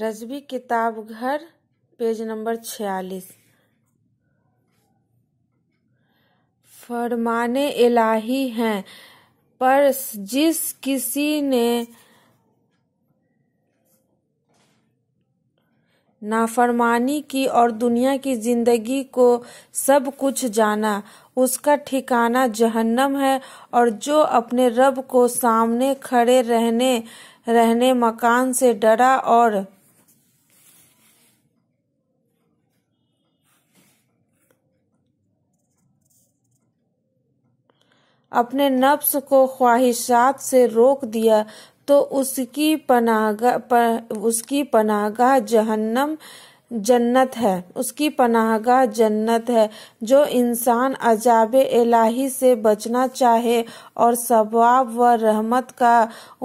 रजबी घर page number छियालीस फरमाने इलाही हैं पर जिस किसी ने नाफरमानी की और दुनिया की जिंदगी को सब कुछ जाना उसका ठिकाना जहन्नम है और जो अपने रब को सामने खड़े रहने रहने मकान से डरा और अपने नफ्स को ख्वाहिशात से रोक दिया तो उसकी पनाहगा पर, उसकी पनाहगाह जहन्नम जन्नत है उसकी पनाहगाह जन्नत है जो इंसान अजाब इलाही से बचना चाहे और सवाब व रहमत का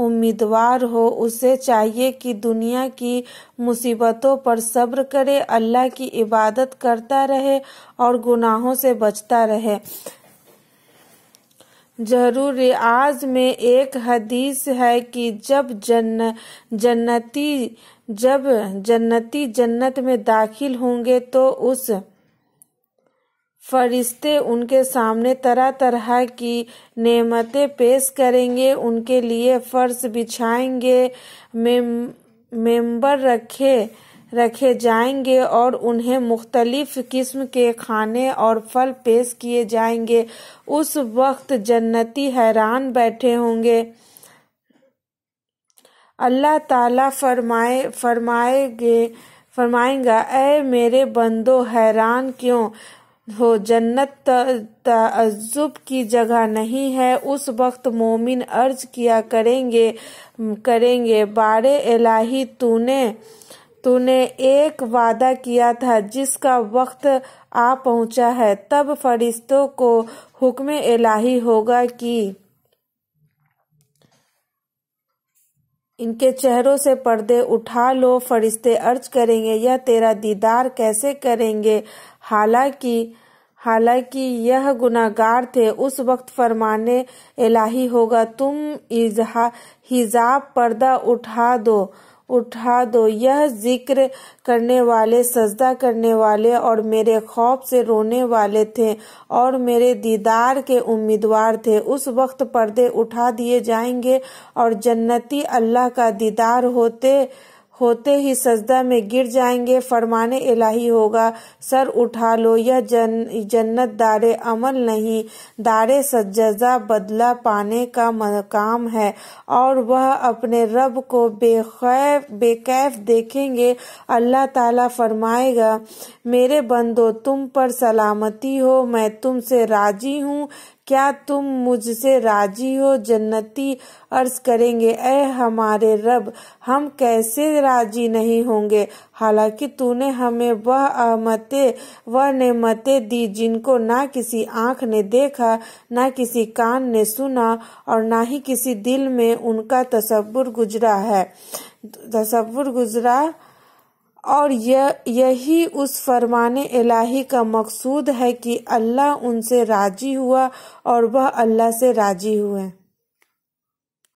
उम्मीदवार हो उसे चाहिए कि दुनिया की मुसीबतों पर सब्र करे अल्लाह की इबादत करता रहे और गुनाहों से बचता रहे जरूर आज में एक हदीस है कि जब जन्न जन्नती जब जन्नती जन्नत में दाखिल होंगे तो उस फरिश्ते उनके सामने तरह तरह की नेमतें पेश करेंगे उनके लिए फर्श बिछाएंगे मेम, मेंबर रखे रखे जाएंगे और उन्हें मुख्तलिफ किस्म के खाने और फल पेश किए जाएंगे उस वक्त जन्नती हैरान बैठे होंगे अल्लाह ताला फरमाए फरमाएंगे फरमाएगा ए मेरे बंदो हैरान क्यों हो जन्नत तजुब की जगह नहीं है उस वक्त मोमिन अर्ज किया करेंगे करेंगे बारे इलाही तूने तूने एक वादा किया था जिसका वक्त आ पहुंचा है तब फरिश्तों को हुक्म इलाही होगा कि इनके चेहरों से पर्दे उठा लो फरिश्ते अर्ज करेंगे यह तेरा दीदार कैसे करेंगे हालांकि हालांकि यह गुनागार थे उस वक्त फरमाने इलाही होगा तुम हिजाब पर्दा उठा दो उठा दो यह जिक्र करने वाले सजदा करने वाले और मेरे खौफ से रोने वाले थे और मेरे दीदार के उम्मीदवार थे उस वक्त पर्दे उठा दिए जाएंगे और जन्नती अल्लाह का दीदार होते होते ही सजदा में गिर जाएंगे फरमाने इलाही होगा सर उठा लो यह जन, जन्नत दार अमल नहीं दारे सज्जा बदला पाने का मकाम है और वह अपने रब को बेखैफ बेकैफ देखेंगे अल्लाह ताला फरमाएगा मेरे बंदो तुम पर सलामती हो मैं तुमसे राजी हूँ क्या तुम मुझसे राजी हो जन्नती अर्ज करेंगे ऐ हमारे रब हम कैसे राजी नहीं होंगे हालांकि तूने हमें वह अहमते वह नेमतें दी जिनको ना किसी आंख ने देखा ना किसी कान ने सुना और ना ही किसी दिल में उनका तस्वुर गुजरा है तस्वुर गुजरा और यह यही उस फरमान इलाही का मकसूद है कि अल्लाह उनसे राजी हुआ और वह अल्लाह से राजी हुए